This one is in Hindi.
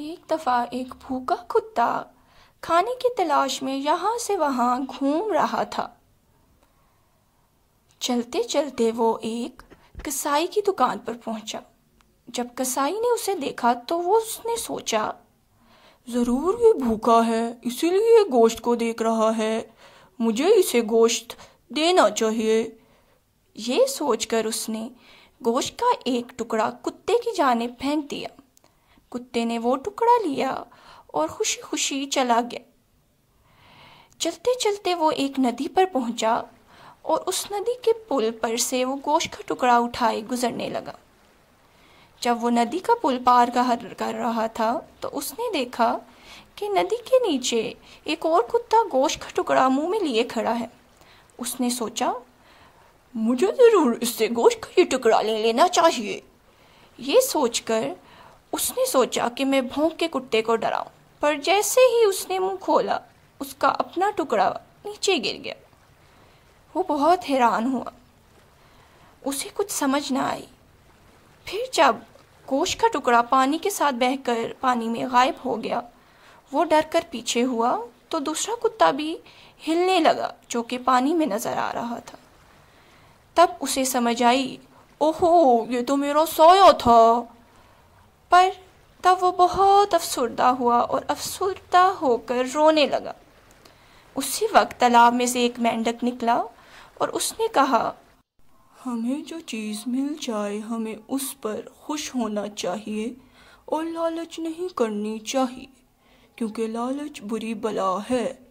एक दफ़ा एक भूखा कुत्ता खाने की तलाश में यहाँ से वहाँ घूम रहा था चलते चलते वो एक कसाई की दुकान पर पहुंचा जब कसाई ने उसे देखा तो वो उसने सोचा ज़रूर ये भूखा है इसीलिए ये गोश्त को देख रहा है मुझे इसे गोश्त देना चाहिए ये सोचकर उसने गोश्त का एक टुकड़ा कुत्ते की जाने फेंक दिया कुत्ते ने वो टुकड़ा लिया और खुशी खुशी चला गया चलते चलते वो एक नदी पर पहुंचा और उस नदी के पुल पर से वो गोश्त का टुकड़ा उठाए गुजरने लगा जब वो नदी का पुल पार कर रहा था तो उसने देखा कि नदी के नीचे एक और कुत्ता गोश्त का टुकड़ा मुंह में लिए खड़ा है उसने सोचा मुझे ज़रूर इससे गोश्त का ये टुकड़ा ले लेना चाहिए ये सोचकर उसने सोचा कि मैं भोंक के कुत्ते को डराऊं पर जैसे ही उसने मुंह खोला उसका अपना टुकड़ा नीचे गिर गया वो बहुत हैरान हुआ उसे कुछ समझ ना आई फिर जब गोश का टुकड़ा पानी के साथ बहकर पानी में गायब हो गया वो डर कर पीछे हुआ तो दूसरा कुत्ता भी हिलने लगा जो कि पानी में नज़र आ रहा था तब उसे समझ आई ओहो ये तो मेरा सोया था पर तब वो बहुत अफसरदा हुआ और अफसरदा होकर रोने लगा उसी वक्त तालाब में से एक मेंढक निकला और उसने कहा हमें जो चीज़ मिल जाए हमें उस पर खुश होना चाहिए और लालच नहीं करनी चाहिए क्योंकि लालच बुरी बला है